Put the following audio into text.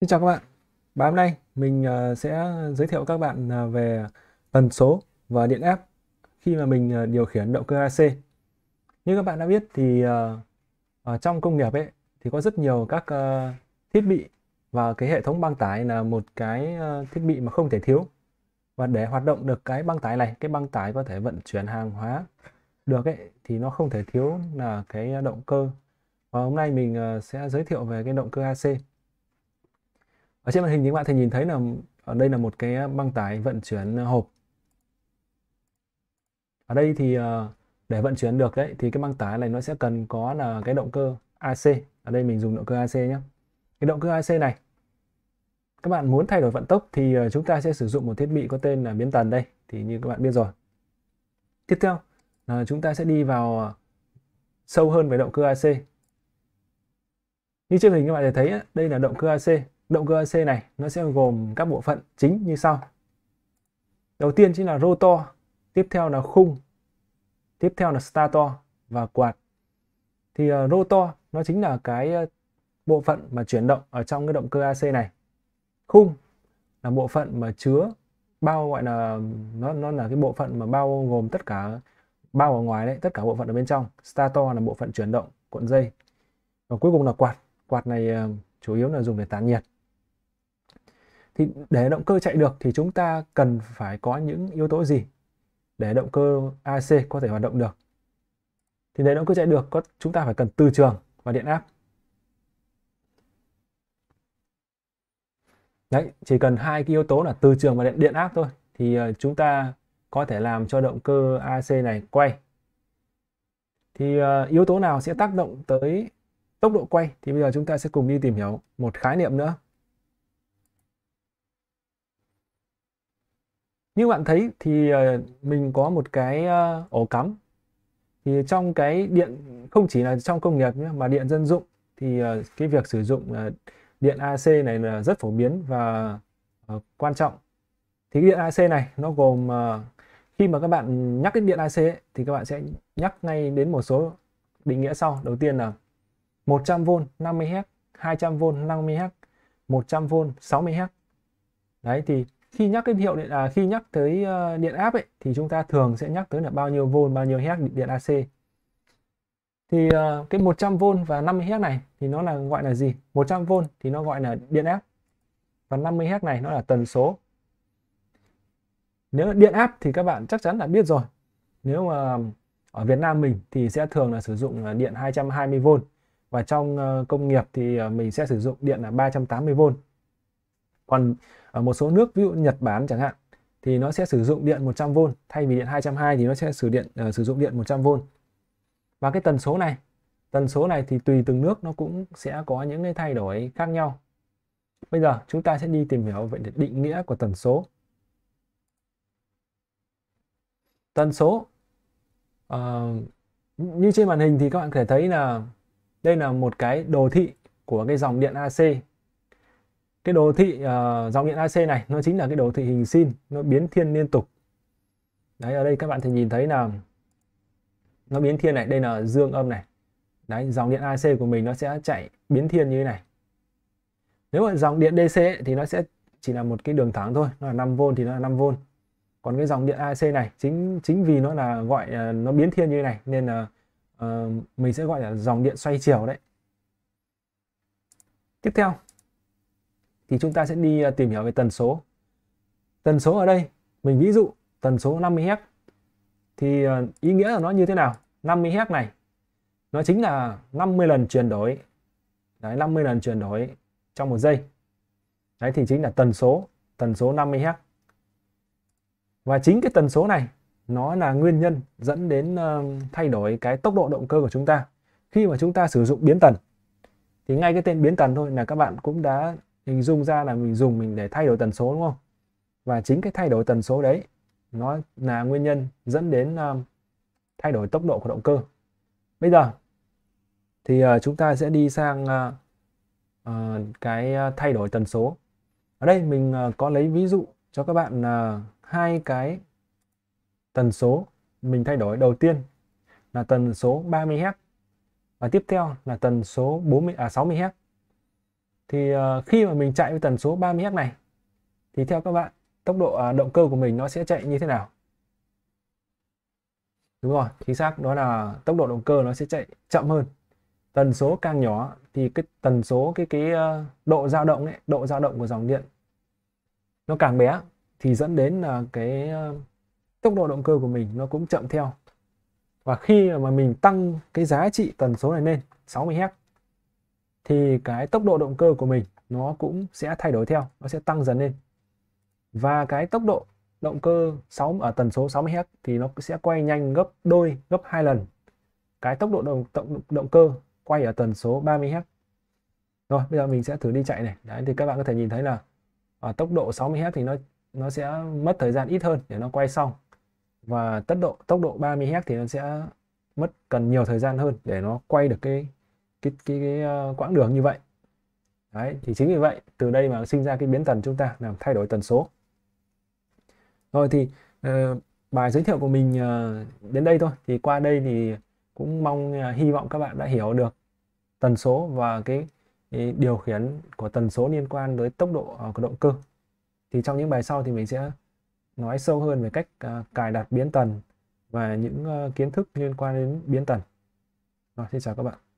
Xin chào các bạn. Và hôm nay mình ờ, sẽ giới thiệu các bạn ờ, về tần số và điện áp khi mà mình ờ, điều khiển động cơ AC. Như các bạn đã biết thì ở trong công nghiệp ấy thì có rất nhiều các thiết bị và cái hệ thống băng tải là một cái thiết bị mà không thể thiếu. Và để hoạt động được cái băng tải này, cái băng tải có thể vận chuyển hàng hóa được ấy thì nó không thể thiếu là cái động cơ. Và hôm nay mình sẽ giới thiệu về cái động cơ AC ở trên màn hình thì các bạn thể nhìn thấy là ở đây là một cái băng tải vận chuyển hộp ở đây thì ờ, để vận chuyển được đấy thì cái băng tải này nó sẽ cần có là cái động cơ AC ở đây mình dùng động cơ AC nhé cái động cơ AC này các bạn muốn thay đổi vận tốc thì ờ, chúng ta sẽ sử dụng một thiết bị có tên là biến tần đây thì như các bạn biết rồi tiếp theo là ờ, chúng ta sẽ đi vào sâu hơn về động cơ AC như trên hình các bạn thấy đây là động cơ AC động cơ AC này nó sẽ gồm các bộ phận chính như sau. Đầu tiên chính là rotor, tiếp theo là khung, tiếp theo là stator và quạt. Thì uh, rotor nó chính là cái ờ, bộ phận mà chuyển động ở trong cái động cơ AC này. Khung là bộ phận mà chứa bao gọi là nó nó là cái bộ phận mà bao gồm tất cả bao ở ngoài đấy, tất cả bộ phận ở bên trong. Stator là bộ phận chuyển động cuộn dây. Và cuối cùng là quạt. Quạt này uh, chủ yếu là dùng để tán nhiệt thì để động cơ chạy được thì chúng ta cần phải có những yếu tố gì để động cơ AC có thể hoạt động được thì để động cơ chạy được có chúng ta phải cần từ trường và điện áp đấy chỉ cần hai cái yếu tố là từ trường và điện, điện áp thôi thì ờ, chúng ta có thể làm cho động cơ AC này quay thì ờ, yếu tố nào sẽ tác động tới tốc độ quay thì bây giờ chúng ta sẽ cùng đi tìm hiểu một khái niệm nữa như bạn thấy thì ờ, mình có một cái ờ, ổ cắm thì trong cái điện không chỉ là trong công nghiệp nhé, mà điện dân dụng thì ờ, cái việc sử dụng điện AC này là rất phổ biến và quan trọng thì cái điện AC này nó gồm khi mà các bạn nhắc đến điện AC ấy, thì các bạn sẽ nhắc ngay đến một số định nghĩa sau đầu tiên là 100V 50Hz 200V 50Hz 100V 60Hz đấy thì khi nhắc cái hiệu điện à, khi nhắc tới ờ, điện áp ấy thì chúng ta thường sẽ nhắc tới là bao nhiêu volt bao nhiêu hertz điện AC thì uh, cái 100V và 50Hz này thì nó là gọi là gì 100V thì nó gọi là điện áp và 50Hz này nó là tần số nếu điện áp thì các bạn chắc chắn là biết rồi nếu mà ở Việt Nam mình thì sẽ thường là sử dụng ờ, điện 220V và trong công nghiệp thì mình sẽ sử dụng điện là 380V còn ở một số nước ví dụ Nhật Bản chẳng hạn thì nó sẽ sử dụng điện 100V thay vì điện 220 thì nó sẽ sử điện uh, sử dụng điện 100V và cái tần số này tần số này thì tùy từng nước nó cũng sẽ có những cái thay đổi khác nhau bây giờ chúng ta sẽ đi tìm hiểu về định nghĩa của tần số tần số uh, như trên màn hình thì các bạn có thể thấy là đây là một cái đồ thị của cái dòng điện AC cái đồ thị uh, dòng điện AC này nó chính là cái đồ thị hình sin nó biến thiên liên tục đấy ở đây các bạn thì nhìn thấy là nó biến thiên này đây là dương âm này đấy dòng điện AC của mình nó sẽ chạy biến thiên như thế này nếu mà dòng điện DC thì nó sẽ chỉ là một cái đường thẳng thôi nó là 5V thì nó là 5V còn cái dòng điện AC này chính chính vì nó là gọi là ờ, nó biến thiên như thế này nên là uh, mình sẽ gọi là dòng điện xoay chiều đấy tiếp theo thì chúng ta sẽ đi à, tìm hiểu về tần số tần số ở đây mình ví dụ tần số 50 Hz thì à, ý nghĩa của nó như thế nào 50 Hz này nó chính là 50 lần chuyển đổi đấy 50 lần chuyển đổi trong một giây đấy thì chính là tần số tần số 50 Hz và chính cái tần số này nó là nguyên nhân dẫn đến à, thay đổi cái tốc độ động cơ của chúng ta khi mà chúng ta sử dụng biến tần thì ngay cái tên biến tần thôi là các bạn cũng đã hình dung ra là mình dùng mình để thay đổi tần số đúng không và chính cái thay đổi tần số đấy nó là nguyên nhân dẫn đến um, thay đổi tốc độ của động cơ bây giờ thì uh, chúng ta sẽ đi sang uh, uh, cái thay đổi tần số ở đây mình uh, có lấy ví dụ cho các bạn là uh, hai cái tần số mình thay đổi đầu tiên là tần số 30 Hz và tiếp theo là tần số 40 à 60 Hz thì ờ, khi mà mình chạy với tần số 30 hz này thì theo các bạn tốc độ à, động cơ của mình nó sẽ chạy như thế nào đúng rồi chính xác đó là tốc độ động cơ nó sẽ chạy chậm hơn tần số càng nhỏ thì cái tần số cái cái ờ, độ dao động ấy độ dao động của dòng điện nó càng bé thì dẫn đến là cái ờ, tốc độ động cơ của mình nó cũng chậm theo và khi mà mình tăng cái giá trị tần số này lên 60 Hz thì cái tốc độ động cơ của mình nó cũng sẽ thay đổi theo nó sẽ tăng dần lên và cái tốc độ động cơ 6 ở à, tần số 60 Hz thì nó sẽ quay nhanh gấp đôi gấp hai lần cái tốc độ động, động động cơ quay ở tần số 30 Hz rồi bây giờ mình sẽ thử đi chạy này đấy thì các bạn có thể nhìn thấy là ở à, tốc độ 60 Hz thì nó nó sẽ mất thời gian ít hơn để nó quay xong và tốc độ tốc độ 30 Hz thì nó sẽ mất cần nhiều thời gian hơn để nó quay được cái cái cái, cái ờ, quãng đường như vậy đấy thì chính vì vậy từ đây mà sinh ra cái biến tần chúng ta làm thay đổi tần số rồi thì uh, bài giới thiệu của mình uh, đến đây thôi thì qua đây thì cũng mong uh, hy vọng các bạn đã hiểu được tần số và cái, cái điều khiển của tần số liên quan tới tốc độ uh, của động cơ thì trong những bài sau thì mình sẽ nói sâu hơn về cách uh, cài đặt biến tần và những uh, kiến thức liên quan đến biến tần. Rồi, xin chào các bạn.